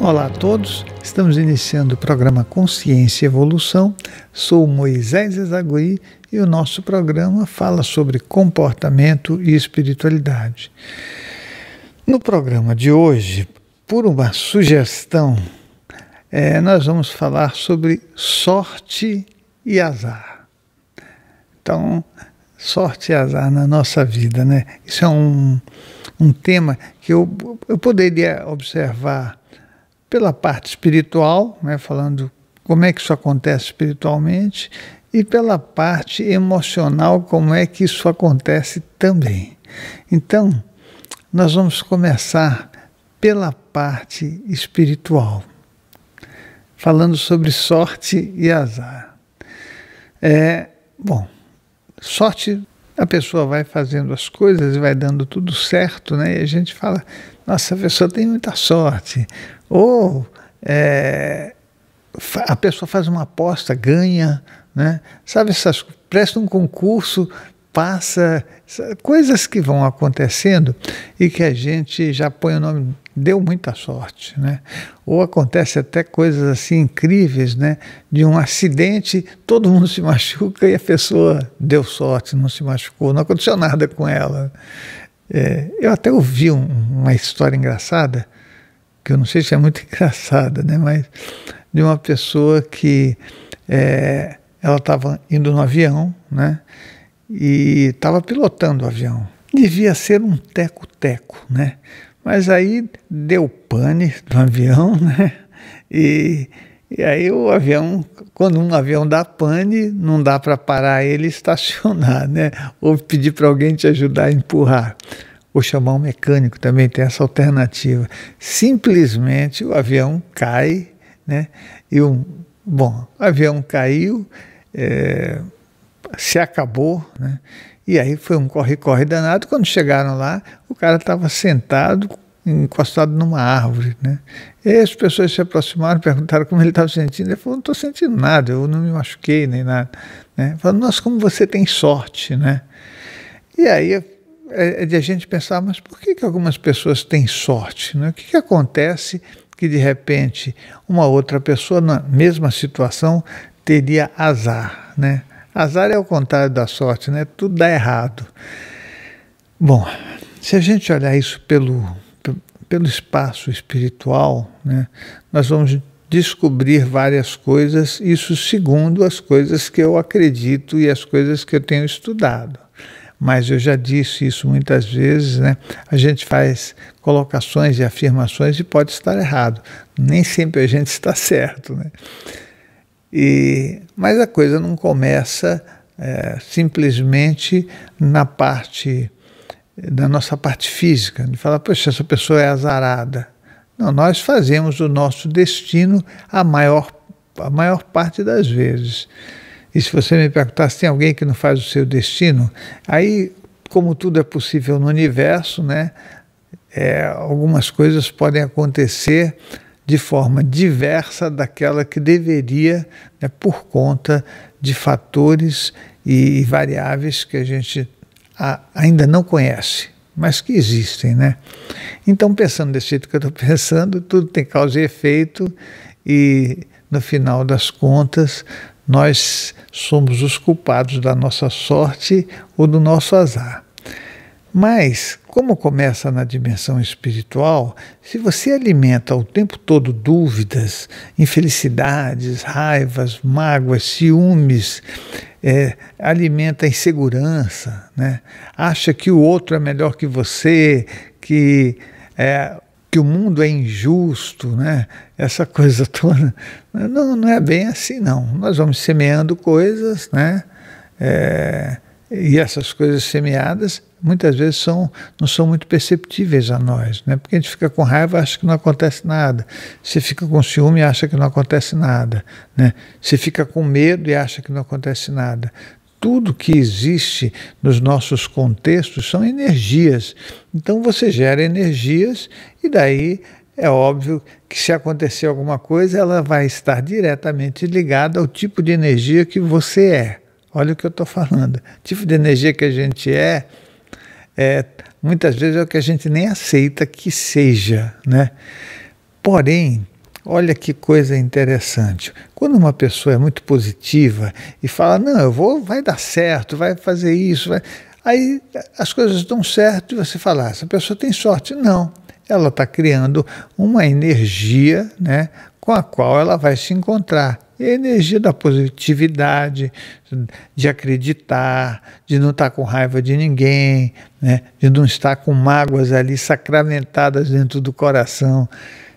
Olá a todos, estamos iniciando o programa Consciência e Evolução. Sou Moisés Ezagui e o nosso programa fala sobre comportamento e espiritualidade. No programa de hoje, por uma sugestão, é, nós vamos falar sobre sorte e azar. Então, sorte e azar na nossa vida, né? Isso é um, um tema que eu, eu poderia observar pela parte espiritual, né, falando como é que isso acontece espiritualmente, e pela parte emocional, como é que isso acontece também. Então, nós vamos começar pela parte espiritual, falando sobre sorte e azar. É, bom, sorte, a pessoa vai fazendo as coisas e vai dando tudo certo, né? E a gente fala, nossa, a pessoa tem muita sorte. Ou é, a pessoa faz uma aposta, ganha, né? sabe, essas, presta um concurso, passa, coisas que vão acontecendo e que a gente já põe o nome, deu muita sorte, né? Ou acontece até coisas assim incríveis, né? De um acidente, todo mundo se machuca e a pessoa deu sorte, não se machucou, não aconteceu nada com ela. É, eu até ouvi um, uma história engraçada, que eu não sei se é muito engraçada, né, mas de uma pessoa que é, ela estava indo no avião, né, e estava pilotando o avião. Devia ser um teco-teco, né? Mas aí deu pane no avião, né? E e aí o avião, quando um avião dá pane, não dá para parar ele e estacionar, né? Ou pedir para alguém te ajudar a empurrar. Ou chamar um mecânico também tem essa alternativa. Simplesmente o avião cai, né? E um bom, o avião caiu, é, se acabou, né? E aí foi um corre-corre danado. Quando chegaram lá, o cara estava sentado encostado numa árvore. Né? E as pessoas se aproximaram, perguntaram como ele estava sentindo. Ele falou, não estou sentindo nada, eu não me machuquei nem nada. Né? Falaram, nossa, como você tem sorte, né? E aí é, é de a gente pensar, mas por que, que algumas pessoas têm sorte? Né? O que, que acontece que de repente uma outra pessoa na mesma situação teria azar, né? Azar é o contrário da sorte, né? Tudo dá errado. Bom, se a gente olhar isso pelo pelo espaço espiritual, né, nós vamos descobrir várias coisas, isso segundo as coisas que eu acredito e as coisas que eu tenho estudado. Mas eu já disse isso muitas vezes, né? A gente faz colocações e afirmações e pode estar errado. Nem sempre a gente está certo, né? E, mas a coisa não começa é, simplesmente na parte da nossa parte física, de falar, poxa, essa pessoa é azarada. Não, nós fazemos o nosso destino a maior, a maior parte das vezes. E se você me perguntar se tem alguém que não faz o seu destino, aí, como tudo é possível no universo, né, é, algumas coisas podem acontecer de forma diversa daquela que deveria, né, por conta de fatores e variáveis que a gente ainda não conhece, mas que existem, né? Então, pensando desse jeito que eu estou pensando, tudo tem causa e efeito, e no final das contas, nós somos os culpados da nossa sorte ou do nosso azar. Mas, como começa na dimensão espiritual, se você alimenta o tempo todo dúvidas, infelicidades, raivas, mágoas, ciúmes, é, alimenta insegurança, né? acha que o outro é melhor que você, que, é, que o mundo é injusto, né? essa coisa toda. Não, não é bem assim, não. Nós vamos semeando coisas, né? É, e essas coisas semeadas muitas vezes são, não são muito perceptíveis a nós, né? porque a gente fica com raiva acha que não acontece nada, você fica com ciúme e acha que não acontece nada, né? você fica com medo e acha que não acontece nada. Tudo que existe nos nossos contextos são energias. Então você gera energias e daí é óbvio que se acontecer alguma coisa, ela vai estar diretamente ligada ao tipo de energia que você é. Olha o que eu estou falando. O tipo de energia que a gente é, é, muitas vezes é o que a gente nem aceita que seja, né? Porém, olha que coisa interessante. Quando uma pessoa é muito positiva e fala, não, eu vou, vai dar certo, vai fazer isso, vai... aí as coisas dão certo e você fala, ah, essa pessoa tem sorte. Não, ela está criando uma energia né, com a qual ela vai se encontrar. É a energia da positividade, de acreditar, de não estar tá com raiva de ninguém, né? de não estar com mágoas ali sacramentadas dentro do coração.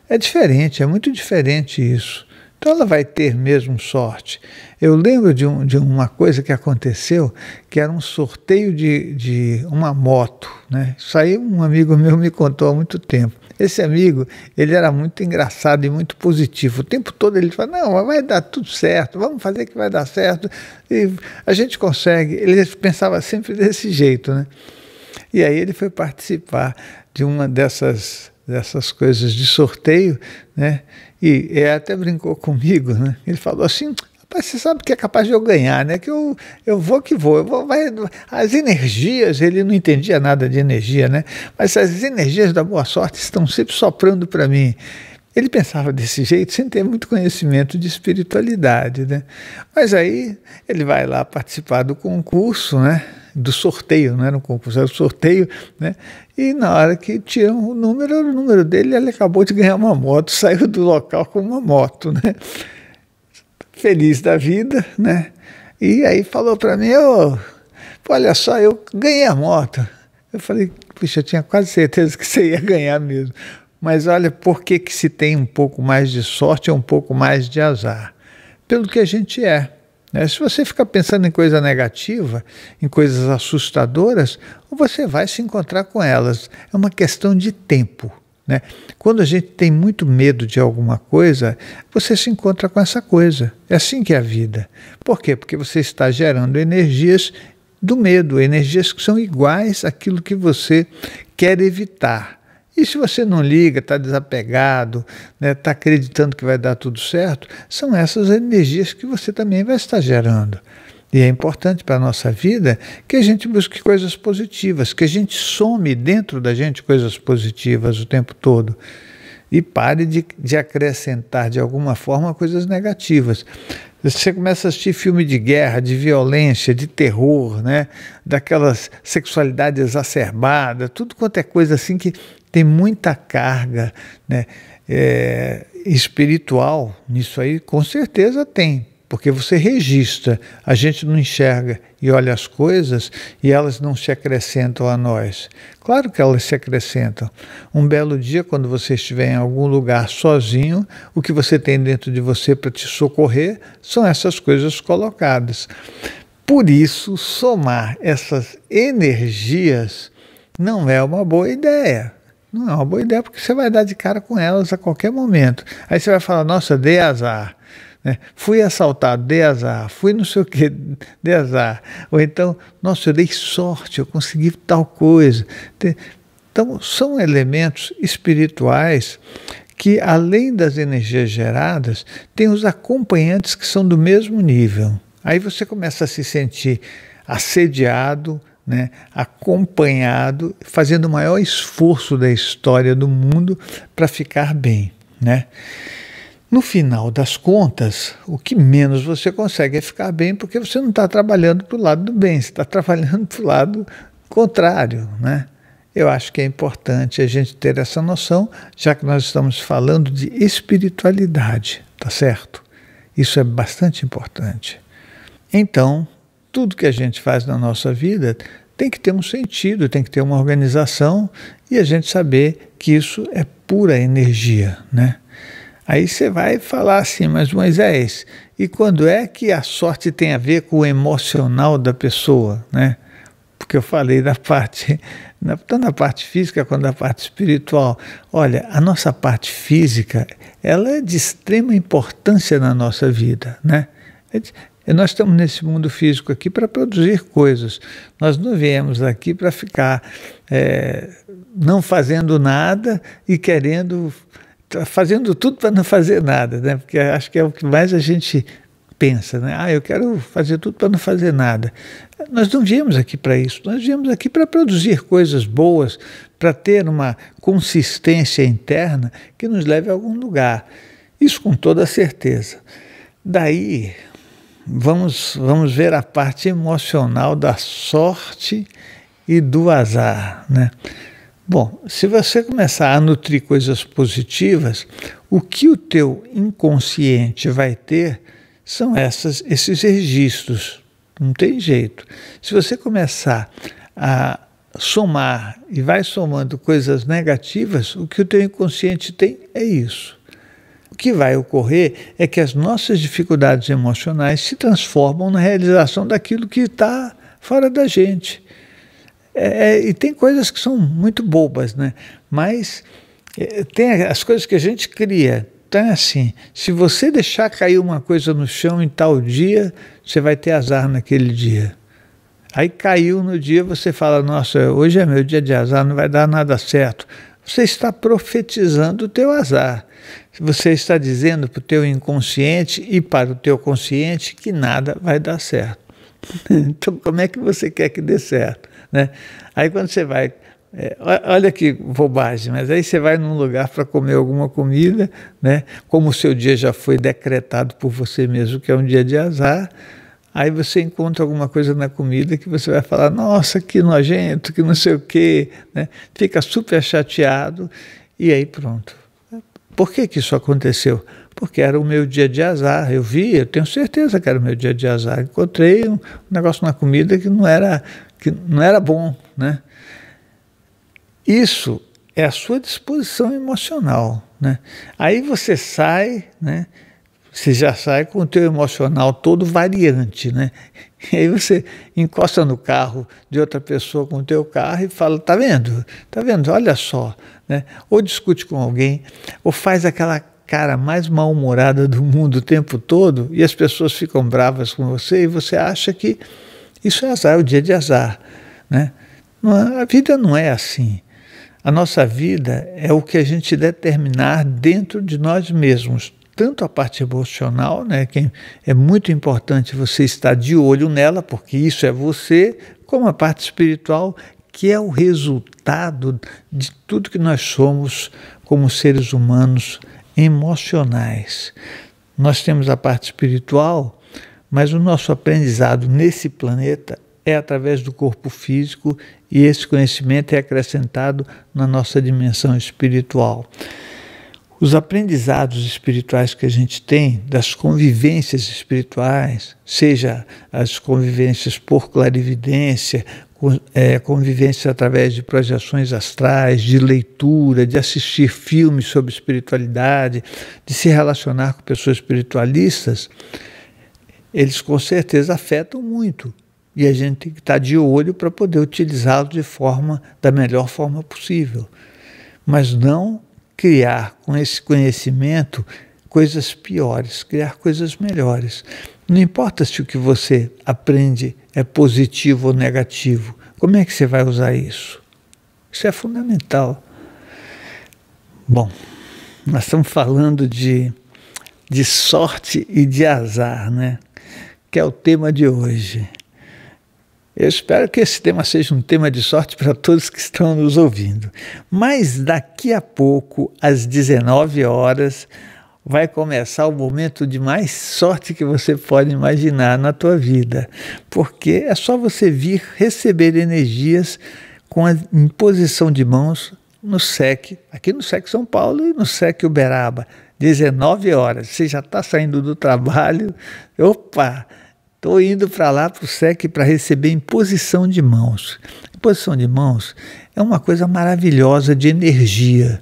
É diferente, é muito diferente isso. Então ela vai ter mesmo sorte. Eu lembro de, um, de uma coisa que aconteceu, que era um sorteio de, de uma moto. Né? Isso aí um amigo meu me contou há muito tempo. Esse amigo, ele era muito engraçado e muito positivo. O tempo todo ele fala: não, vai dar tudo certo, vamos fazer que vai dar certo. E a gente consegue. Ele pensava sempre desse jeito, né? E aí ele foi participar de uma dessas dessas coisas de sorteio, né? E até brincou comigo, né? Ele falou assim: você sabe que é capaz de eu ganhar, né? Que eu, eu vou que vou. Eu vou vai, as energias, ele não entendia nada de energia, né? Mas as energias da boa sorte estão sempre soprando para mim. Ele pensava desse jeito sem ter muito conhecimento de espiritualidade, né? Mas aí ele vai lá participar do concurso, né? do sorteio, não era um concurso, era um sorteio, né? E na hora que tiram o número, o número dele, ele acabou de ganhar uma moto, saiu do local com uma moto, né? feliz da vida, né? E aí falou para mim, oh, olha só, eu ganhei a moto. Eu falei, puxa, eu tinha quase certeza que você ia ganhar mesmo. Mas olha, por que, que se tem um pouco mais de sorte ou é um pouco mais de azar? Pelo que a gente é. Né? Se você ficar pensando em coisa negativa, em coisas assustadoras, você vai se encontrar com elas. É uma questão de tempo. Né? Quando a gente tem muito medo de alguma coisa, você se encontra com essa coisa. É assim que é a vida. Por quê? Porque você está gerando energias do medo, energias que são iguais àquilo que você quer evitar. E se você não liga, está desapegado, está né, tá acreditando que vai dar tudo certo, são essas energias que você também vai estar gerando e é importante para a nossa vida que a gente busque coisas positivas, que a gente some dentro da gente coisas positivas o tempo todo e pare de, de acrescentar de alguma forma coisas negativas. Você começa a assistir filme de guerra, de violência, de terror, né? daquela sexualidade exacerbada, tudo quanto é coisa assim que tem muita carga né? É, espiritual nisso aí, com certeza tem porque você registra, a gente não enxerga e olha as coisas e elas não se acrescentam a nós. Claro que elas se acrescentam. Um belo dia, quando você estiver em algum lugar sozinho, o que você tem dentro de você para te socorrer são essas coisas colocadas. Por isso, somar essas energias não é uma boa ideia. Não é uma boa ideia porque você vai dar de cara com elas a qualquer momento. Aí você vai falar: nossa, dei azar né? Fui assaltado, dei azar, fui não sei o que, dei azar. Ou então, nossa, eu dei sorte, eu consegui tal coisa. Então, são elementos espirituais que, além das energias geradas, tem os acompanhantes que são do mesmo nível. Aí você começa a se sentir assediado, né, acompanhado, fazendo o maior esforço da história do mundo para ficar bem. Né? No final das contas, o que menos você consegue é ficar bem, porque você não está trabalhando para o lado do bem, você está trabalhando para o lado contrário, né? Eu acho que é importante a gente ter essa noção, já que nós estamos falando de espiritualidade, tá certo? Isso é bastante importante. Então, tudo que a gente faz na nossa vida tem que ter um sentido, tem que ter uma organização e a gente saber que isso é pura energia, né? Aí você vai falar assim, mas Moisés, e quando é que a sorte tem a ver com o emocional da pessoa, né? Porque eu falei da parte, tanto da parte física quanto da parte espiritual. Olha, a nossa parte física, ela é de extrema importância na nossa vida, né? É de, nós estamos nesse mundo físico aqui para produzir coisas. Nós não viemos aqui para ficar é, não fazendo nada e querendo Tá fazendo tudo para não fazer nada, né? Porque acho que é o que mais a gente pensa, né? Ah, eu quero fazer tudo para não fazer nada. Nós não viemos aqui para isso, nós viemos aqui para produzir coisas boas, para ter uma consistência interna que nos leve a algum lugar. Isso com toda certeza. Daí, vamos, vamos ver a parte emocional da sorte e do azar, né? Bom, se você começar a nutrir coisas positivas, o que o teu inconsciente vai ter são essas, esses registros. Não tem jeito. Se você começar a somar e vai somando coisas negativas, o que o teu inconsciente tem é isso. O que vai ocorrer é que as nossas dificuldades emocionais se transformam na realização daquilo que está fora da gente. É, é, e tem coisas que são muito bobas, né? Mas é, tem as coisas que a gente cria. Então é assim, se você deixar cair uma coisa no chão em tal dia, você vai ter azar naquele dia. Aí caiu no dia, você fala, nossa, hoje é meu dia de azar, não vai dar nada certo. Você está profetizando o teu azar. Você está dizendo para o teu inconsciente e para o teu consciente que nada vai dar certo. então como é que você quer que dê certo? Né? Aí quando você vai. É, olha que bobagem, mas aí você vai num lugar para comer alguma comida, né? como o seu dia já foi decretado por você mesmo, que é um dia de azar, aí você encontra alguma coisa na comida que você vai falar, nossa, que nojento, que não sei o quê, né? fica super chateado, e aí pronto. Por que, que isso aconteceu? Porque era o meu dia de azar. Eu vi, eu tenho certeza que era o meu dia de azar. Encontrei um negócio na comida que não era que não era bom, né? Isso é a sua disposição emocional, né? Aí você sai, né? Você já sai com o teu emocional todo variante, né? E aí você encosta no carro de outra pessoa com o teu carro e fala, tá vendo? Tá vendo? Olha só, né? Ou discute com alguém, ou faz aquela cara mais mal-humorada do mundo o tempo todo e as pessoas ficam bravas com você e você acha que isso é azar, é o dia de azar. Né? A vida não é assim. A nossa vida é o que a gente determinar dentro de nós mesmos, tanto a parte emocional, né, que é muito importante você estar de olho nela, porque isso é você, como a parte espiritual, que é o resultado de tudo que nós somos como seres humanos emocionais. Nós temos a parte espiritual mas o nosso aprendizado nesse planeta é através do corpo físico e esse conhecimento é acrescentado na nossa dimensão espiritual. Os aprendizados espirituais que a gente tem, das convivências espirituais, seja as convivências por clarividência, é, convivências através de projeções astrais, de leitura, de assistir filmes sobre espiritualidade, de se relacionar com pessoas espiritualistas, eles com certeza afetam muito. E a gente tem que estar tá de olho para poder utilizá-los de forma, da melhor forma possível. Mas não criar com esse conhecimento coisas piores, criar coisas melhores. Não importa se o que você aprende é positivo ou negativo, como é que você vai usar isso? Isso é fundamental. Bom, nós estamos falando de, de sorte e de azar, né? que é o tema de hoje. Eu espero que esse tema seja um tema de sorte para todos que estão nos ouvindo. Mas daqui a pouco, às 19 horas, vai começar o momento de mais sorte que você pode imaginar na tua vida, porque é só você vir receber energias com a imposição de mãos no SEC, aqui no SEC São Paulo e no SEC Uberaba, 19 horas. Você já está saindo do trabalho, opa! Estou indo para lá para o SEC para receber imposição de mãos. Imposição de mãos é uma coisa maravilhosa de energia.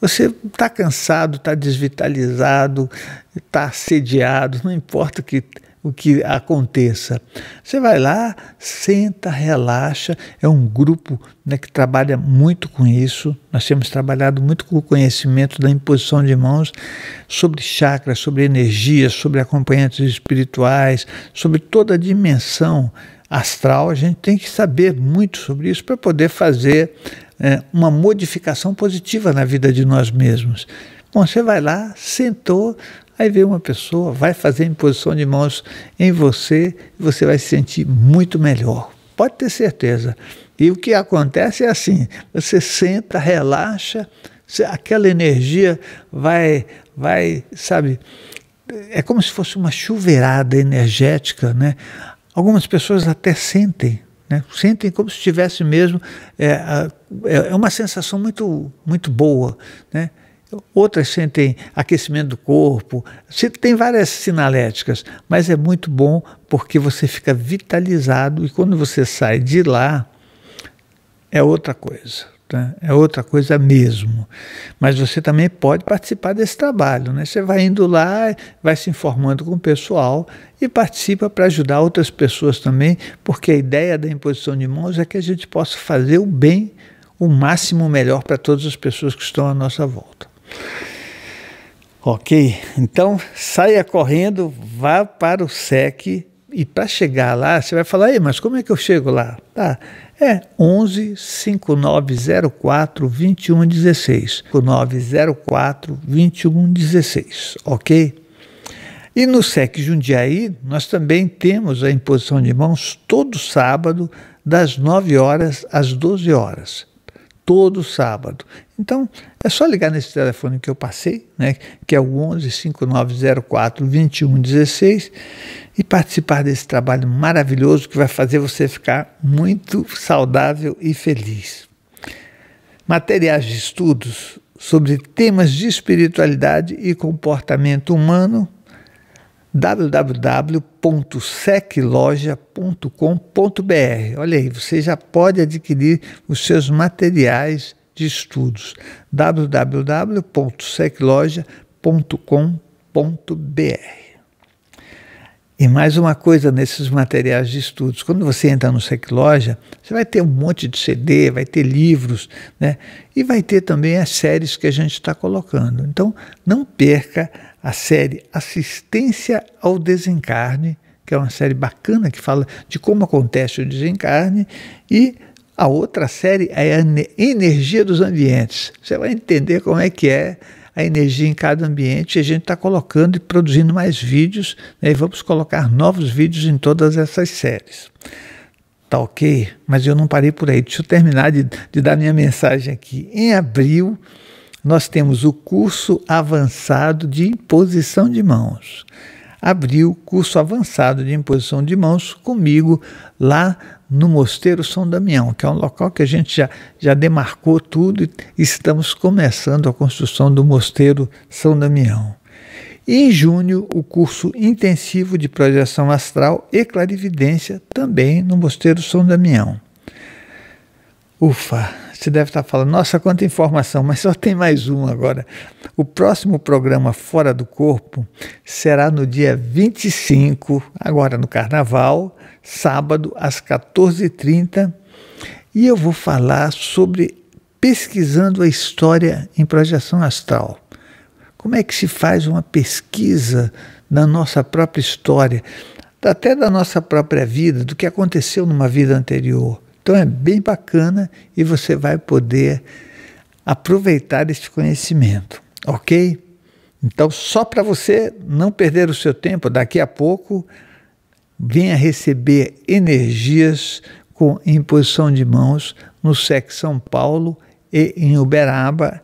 Você está cansado, está desvitalizado, está assediado, não importa que o que aconteça. Você vai lá, senta, relaxa. É um grupo né, que trabalha muito com isso. Nós temos trabalhado muito com o conhecimento da imposição de mãos sobre chakras, sobre energias, sobre acompanhantes espirituais, sobre toda a dimensão astral. A gente tem que saber muito sobre isso para poder fazer é, uma modificação positiva na vida de nós mesmos. Bom, você vai lá, sentou, Aí vem uma pessoa, vai fazer imposição de mãos em você, você vai se sentir muito melhor. Pode ter certeza. E o que acontece é assim: você senta, relaxa, aquela energia vai, vai, sabe? É como se fosse uma chuveirada energética, né? Algumas pessoas até sentem, né? sentem como se tivesse mesmo é, é, é uma sensação muito muito boa, né? Outras sentem aquecimento do corpo, tem várias sinaléticas, mas é muito bom porque você fica vitalizado e quando você sai de lá é outra coisa, tá? é outra coisa mesmo. Mas você também pode participar desse trabalho, né? Você vai indo lá, vai se informando com o pessoal e participa para ajudar outras pessoas também, porque a ideia da imposição de mãos é que a gente possa fazer o bem o máximo melhor para todas as pessoas que estão à nossa volta. Ok? Então, saia correndo, vá para o SEC e para chegar lá, você vai falar, Ei, mas como é que eu chego lá? Tá, é 11 5904 2116. 5904 2116, ok? E no SEC Jundiaí, nós também temos a imposição de mãos todo sábado, das 9 horas às 12 horas todo sábado. Então, é só ligar nesse telefone que eu passei, né, que é o 11 5904 2116 e participar desse trabalho maravilhoso que vai fazer você ficar muito saudável e feliz. Materiais de estudos sobre temas de espiritualidade e comportamento humano www.secloja.com.br. Olha aí, você já pode adquirir os seus materiais de estudos. www.secloja.com.br. E mais uma coisa nesses materiais de estudos, quando você entra no Secloja, você vai ter um monte de CD, vai ter livros, né? E vai ter também as séries que a gente está colocando. Então, não perca a série Assistência ao Desencarne, que é uma série bacana que fala de como acontece o desencarne, e a outra série é a Energia dos Ambientes. Você vai entender como é que é a energia em cada ambiente e a gente está colocando e produzindo mais vídeos né, e vamos colocar novos vídeos em todas essas séries. Tá ok? Mas eu não parei por aí. Deixa eu terminar de, de dar minha mensagem aqui. Em abril, nós temos o curso avançado de imposição de mãos. Abriu curso avançado de imposição de mãos comigo lá no Mosteiro São Damião, que é um local que a gente já, já demarcou tudo e estamos começando a construção do Mosteiro São Damião. E em junho, o curso intensivo de projeção astral e clarividência também no Mosteiro São Damião. Ufa, você deve estar tá falando, nossa, quanta informação, mas só tem mais um agora. O próximo programa Fora do Corpo será no dia 25, agora no Carnaval, sábado, às 14h30, e eu vou falar sobre pesquisando a história em projeção astral. Como é que se faz uma pesquisa na nossa própria história, até da nossa própria vida, do que aconteceu numa vida anterior? Então é bem bacana e você vai poder aproveitar este conhecimento, ok? Então, só para você não perder o seu tempo, daqui a pouco venha receber energias com imposição de mãos no SEC São Paulo e em Uberaba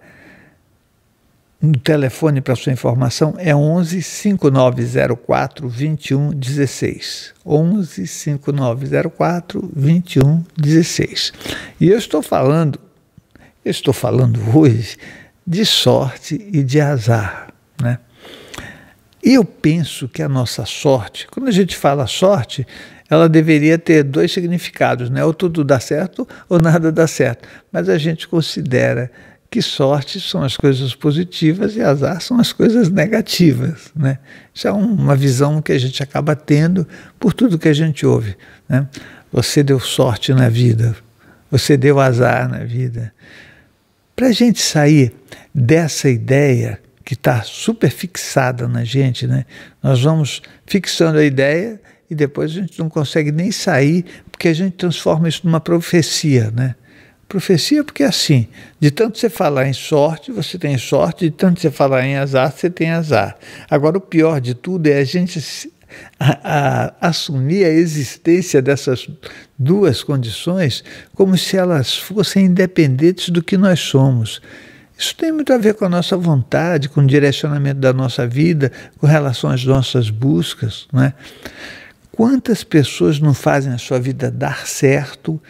o telefone para sua informação é 11 5904 2116. 11 5904 2116. E eu estou falando, eu estou falando hoje de sorte e de azar, né? Eu penso que a nossa sorte, quando a gente fala sorte, ela deveria ter dois significados, né? Ou tudo dá certo ou nada dá certo. Mas a gente considera que sorte são as coisas positivas e azar são as coisas negativas. Né? Isso é uma visão que a gente acaba tendo por tudo que a gente ouve. Né? Você deu sorte na vida, você deu azar na vida. Para a gente sair dessa ideia que está super fixada na gente, né? nós vamos fixando a ideia e depois a gente não consegue nem sair, porque a gente transforma isso numa profecia. Né? Profecia porque é assim, de tanto você falar em sorte, você tem sorte, de tanto você falar em azar, você tem azar. Agora, o pior de tudo é a gente a, a, assumir a existência dessas duas condições como se elas fossem independentes do que nós somos. Isso tem muito a ver com a nossa vontade, com o direcionamento da nossa vida, com relação às nossas buscas. né? Quantas pessoas não fazem a sua vida dar certo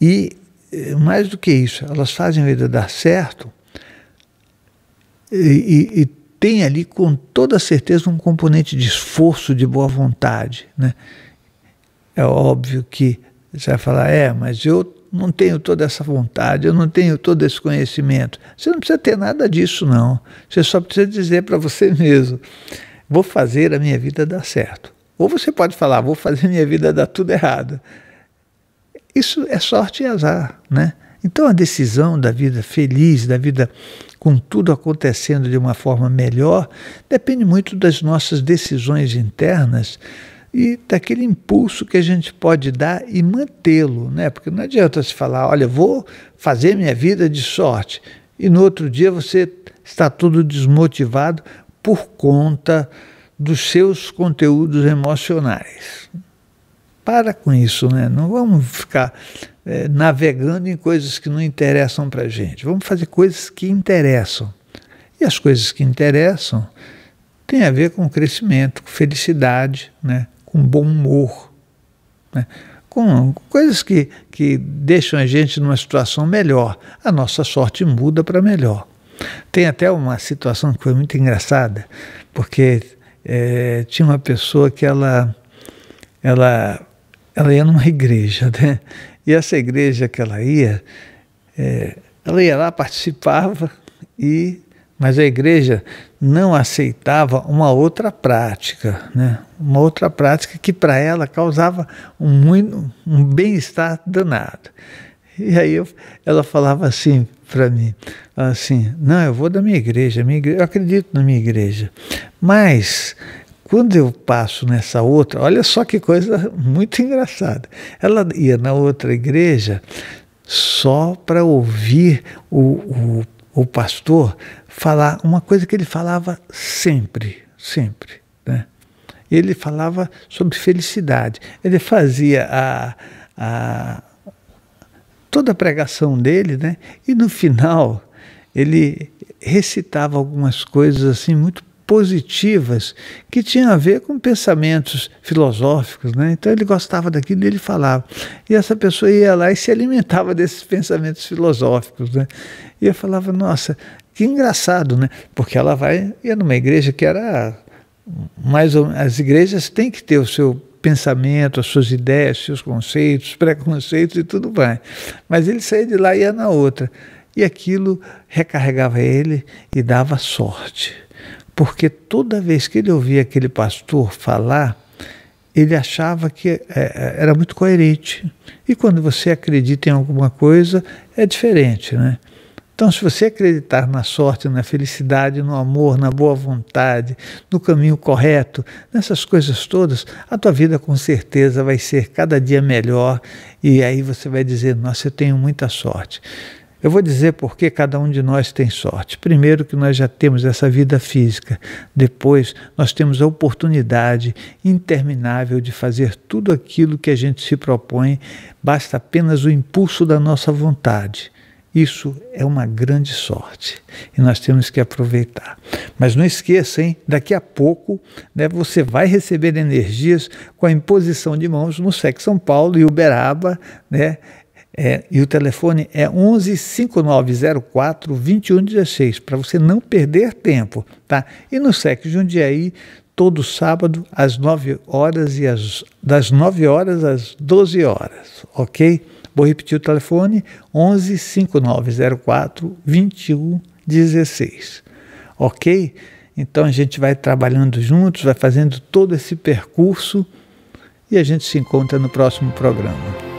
e eh, mais do que isso, elas fazem a vida dar certo e, e, e tem ali com toda certeza um componente de esforço, de boa vontade. Né? É óbvio que você vai falar, é, mas eu não tenho toda essa vontade, eu não tenho todo esse conhecimento. Você não precisa ter nada disso, não. Você só precisa dizer para você mesmo: vou fazer a minha vida dar certo. Ou você pode falar, vou fazer a minha vida dar tudo errado. Isso é sorte e azar, né? Então a decisão da vida feliz, da vida com tudo acontecendo de uma forma melhor, depende muito das nossas decisões internas e daquele impulso que a gente pode dar e mantê-lo, né? Porque não adianta se falar, olha, vou fazer minha vida de sorte e no outro dia você está todo desmotivado por conta dos seus conteúdos emocionais. Para com isso, né? Não vamos ficar é, navegando em coisas que não interessam para gente. Vamos fazer coisas que interessam. E as coisas que interessam têm a ver com crescimento, com felicidade, né? com bom humor, né? com coisas que, que deixam a gente numa situação melhor. A nossa sorte muda para melhor. Tem até uma situação que foi muito engraçada, porque é, tinha uma pessoa que ela, ela ela ia numa igreja, né? E essa igreja que ela ia, é, ela ia lá, participava, e mas a igreja não aceitava uma outra prática, né? uma outra prática que para ela causava um, um bem-estar danado. E aí eu, ela falava assim para mim, assim, não, eu vou da minha igreja, minha igreja, eu acredito na minha igreja, mas quando eu passo nessa outra, olha só que coisa muito engraçada. Ela ia na outra igreja só para ouvir o, o, o pastor falar uma coisa que ele falava sempre, sempre. Né? Ele falava sobre felicidade. Ele fazia a, a, toda a pregação dele, né? E no final ele recitava algumas coisas assim muito positivas que tinham a ver com pensamentos filosóficos, né? Então ele gostava daquilo e ele falava. E essa pessoa ia lá e se alimentava desses pensamentos filosóficos, né? E eu falava, nossa, que engraçado, né? Porque ela vai ia numa igreja que era mais ou, as igrejas têm que ter o seu pensamento, as suas ideias, seus conceitos, preconceitos e tudo mais. Mas ele saía de lá e ia na outra. E aquilo recarregava ele e dava sorte porque toda vez que ele ouvia aquele pastor falar, ele achava que é, é, era muito coerente. E quando você acredita em alguma coisa, é diferente, né? Então, se você acreditar na sorte, na felicidade, no amor, na boa vontade, no caminho correto, nessas coisas todas, a tua vida com certeza vai ser cada dia melhor e aí você vai dizer: "Nossa, eu tenho muita sorte". Eu vou dizer porque cada um de nós tem sorte. Primeiro, que nós já temos essa vida física. Depois, nós temos a oportunidade interminável de fazer tudo aquilo que a gente se propõe, basta apenas o impulso da nossa vontade. Isso é uma grande sorte e nós temos que aproveitar. Mas não esqueça, hein? Daqui a pouco né, você vai receber energias com a imposição de mãos no SEC São Paulo e Uberaba, né? É, e o telefone é 11 5904 2116, para você não perder tempo, tá? E no SEC Jundiaí, todo sábado, às 9 horas e às, das 9 horas às 12 horas, ok? Vou repetir o telefone, 11 5904 2116, ok? Então a gente vai trabalhando juntos, vai fazendo todo esse percurso e a gente se encontra no próximo programa.